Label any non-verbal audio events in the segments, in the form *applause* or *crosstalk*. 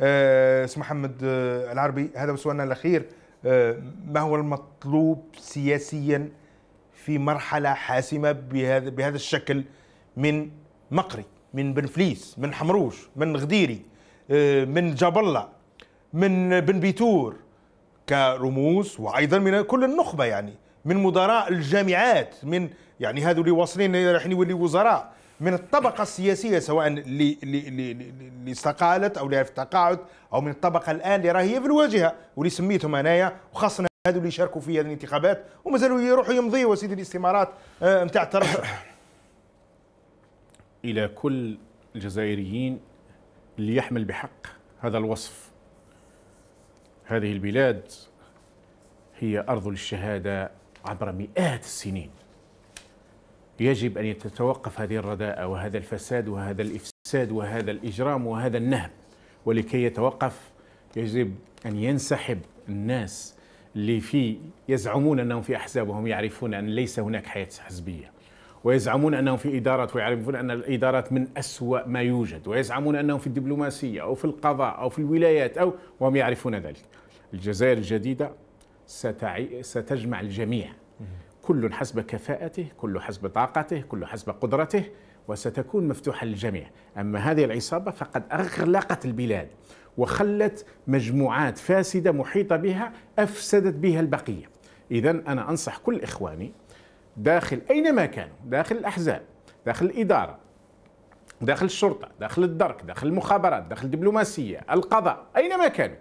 آه، سي محمد آه، العربي هذا سؤالنا الاخير آه، ما هو المطلوب سياسيا في مرحله حاسمه بهذا بهذا الشكل من مقري من بنفليس من حمروش من غديري من جاب الله من بن بيتور كرموز وايضا من كل النخبه يعني من مدراء الجامعات من يعني هذول واصلين راحين يولي وزراء من الطبقة السياسية سواء اللي استقالت أو اللي في التقاعد أو من الطبقة الآن اللي راهي في الواجهة واللي سميتهم أنايا وخاصة هذو اللي شاركوا في هذه الانتخابات ومازالوا يروحوا يمضيوا وسيد الاستمارات نتاع آه، الترشح *coughs* إلى كل الجزائريين اللي يحمل بحق هذا الوصف هذه البلاد هي أرض للشهادة عبر مئات السنين يجب أن تتوقف هذه الرداءة وهذا الفساد وهذا الإفساد وهذا الإجرام وهذا النهب ولكي يتوقف يجب أن ينسحب الناس اللي في يزعمون أنهم في أحزاب وهم يعرفون أن ليس هناك حياة حزبية ويزعمون أنهم في إدارات ويعرفون أن الإدارات من أسوأ ما يوجد ويزعمون أنهم في الدبلوماسية أو في القضاء أو في الولايات أو وهم يعرفون ذلك الجزائر الجديدة ستجمع الجميع كل حسب كفاءته كل حسب طاقته كل حسب قدرته وستكون مفتوحة للجميع أما هذه العصابة فقد أغلقت البلاد وخلت مجموعات فاسدة محيطة بها أفسدت بها البقية إذا أنا أنصح كل إخواني داخل أينما كانوا داخل الأحزاب داخل الإدارة داخل الشرطة داخل الدرك داخل المخابرات داخل الدبلوماسية القضاء أينما كانوا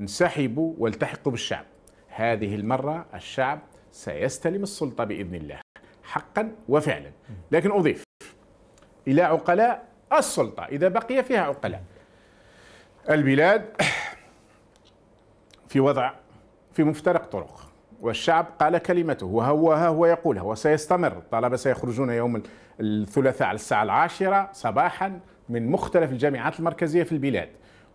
انسحبوا والتحقوا بالشعب هذه المرة الشعب سيستلم السلطة بإذن الله حقا وفعلا لكن أضيف إلى عقلاء السلطة إذا بقي فيها عقلاء البلاد في وضع في مفترق طرق والشعب قال كلمته وهو ها هو يقولها وسيستمر الطلبة سيخرجون يوم الثلاثاء على الساعة العاشرة صباحا من مختلف الجامعات المركزية في البلاد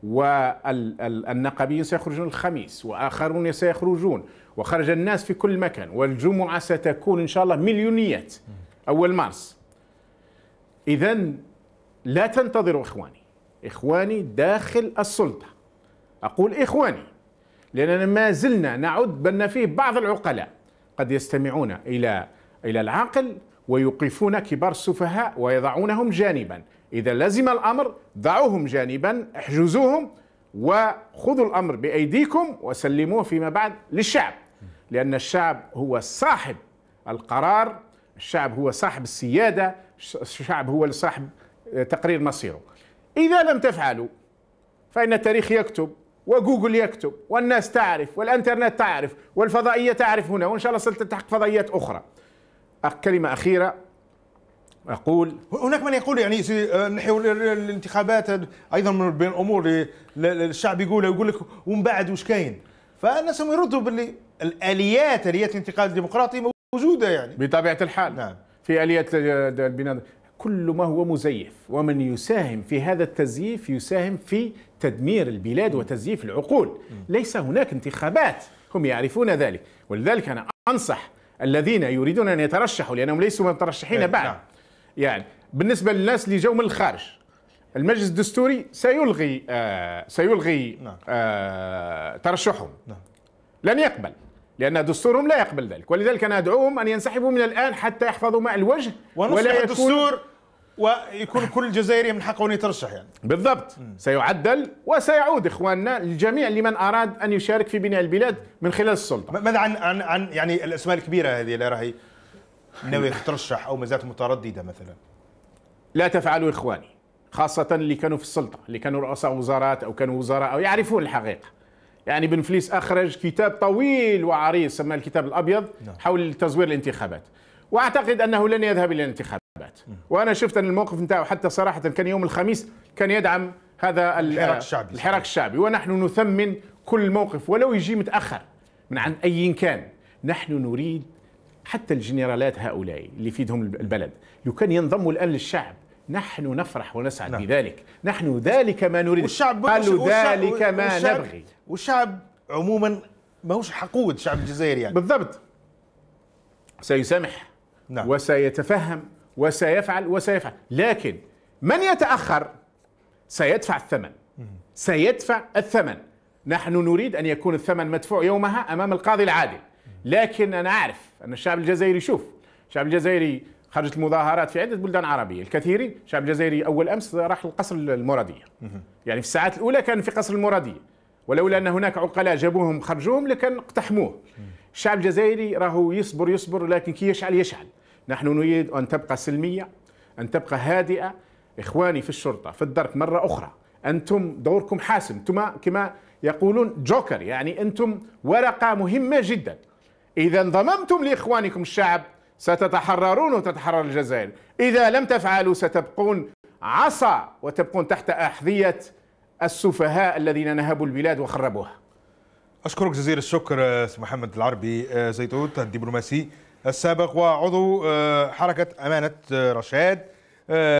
والنقبيين سيخرجون الخميس وآخرون سيخرجون وخرج الناس في كل مكان والجمعة ستكون إن شاء الله مليونيات أول مارس إذا لا تنتظروا إخواني إخواني داخل السلطة أقول إخواني لأننا ما زلنا نعد بأن فيه بعض العقلاء قد يستمعون إلى إلى العقل ويوقفون كبار السفهاء ويضعونهم جانبا إذا لزم الأمر ضعوهم جانبا احجزوهم وخذوا الأمر بأيديكم وسلموه فيما بعد للشعب لأن الشعب هو صاحب القرار الشعب هو صاحب السيادة الشعب هو صاحب تقرير مصيره إذا لم تفعلوا فإن التاريخ يكتب وجوجل يكتب والناس تعرف والانترنت تعرف والفضائيه تعرف هنا وان شاء الله ستلتحق فضائيات اخرى كلمه اخيره أقول هناك من يقول يعني آه، نحو الانتخابات أيضا من بين الأمور الشعب يقولها يقول لك ومن بعد وش كاين فالناس يردوا باللي الآليات آليات الانتقال الديمقراطي موجودة يعني بطبيعة الحال نعم في آليات البناء كل ما هو مزيف ومن يساهم في هذا التزييف يساهم في تدمير البلاد وتزييف العقول ليس هناك انتخابات هم يعرفون ذلك ولذلك أنا أنصح الذين يريدون أن يترشحوا لأنهم ليسوا مترشحين إيه، بعد نعم. يعني بالنسبه للناس اللي جاوا من الخارج المجلس الدستوري سيلغي آه سيلغي نعم. آه ترشحهم نعم. لن يقبل لأن دستورهم لا يقبل ذلك ولذلك أنا أدعوهم أن ينسحبوا من الآن حتى يحفظوا ماء الوجه ولا يكون الدستور ويكون كل جزائري من حقه أن يترشح يعني بالضبط م. سيعدل وسيعود إخواننا الجميع لمن أراد أن يشارك في بناء البلاد من خلال السلطة ماذا عن عن, عن يعني الأسماء الكبيرة هذه اللي راهي ناوي ترشح او ما زالت متردده مثلا لا تفعلوا اخواني خاصه اللي كانوا في السلطه اللي كانوا رؤساء وزارات او كانوا وزراء او يعرفون الحقيقه يعني بن فليس اخرج كتاب طويل وعريض سماه الكتاب الابيض نعم. حول تزوير الانتخابات واعتقد انه لن يذهب الى الانتخابات وانا شفت ان الموقف نتاعو حتى صراحه كان يوم الخميس كان يدعم هذا الحراك الشعبي الحراك الشعبي ونحن نثمن كل موقف ولو يجي متاخر من عند اي كان نحن نريد حتى الجنرالات هؤلاء اللي يفيدهم البلد لو كان ينضموا الآن للشعب نحن نفرح ونسعد نعم. بذلك نحن ذلك ما نريد والشعب قالوا ذلك ما والشعب نبغي والشعب عموما ماهوش حقود الشعب الجزائري يعني بالضبط سيسامح نعم. وسيتفهم وسيفعل وسيفعل لكن من يتأخر سيدفع الثمن سيدفع الثمن نحن نريد أن يكون الثمن مدفوع يومها أمام القاضي العادل لكن أنا أعرف أن الشعب الجزائري شوف الشعب الجزائري خرجت المظاهرات في عدة بلدان عربية الكثيرين الشعب الجزائري أول أمس راح لقصر المرادية يعني في الساعات الأولى كان في قصر المرادية ولولا أن هناك عقلاء جابوهم خرجوهم لكان اقتحموه الشعب الجزائري راهو يصبر يصبر لكن كي يشعل يشعل نحن نريد أن تبقى سلمية أن تبقى هادئة إخواني في الشرطة في الدرك مرة أخرى أنتم دوركم حاسم أنتم كما يقولون جوكر يعني أنتم ورقة مهمة جداً إذا انضممتم لإخوانكم الشعب ستتحررون وتتحرر الجزائر إذا لم تفعلوا ستبقون عصا وتبقون تحت أحذية السفهاء الذين نهبوا البلاد وخربوها أشكرك جزيل الشكر محمد العربي آه، زيتوت الدبلوماسي السابق وعضو آه، حركة أمانة آه، رشاد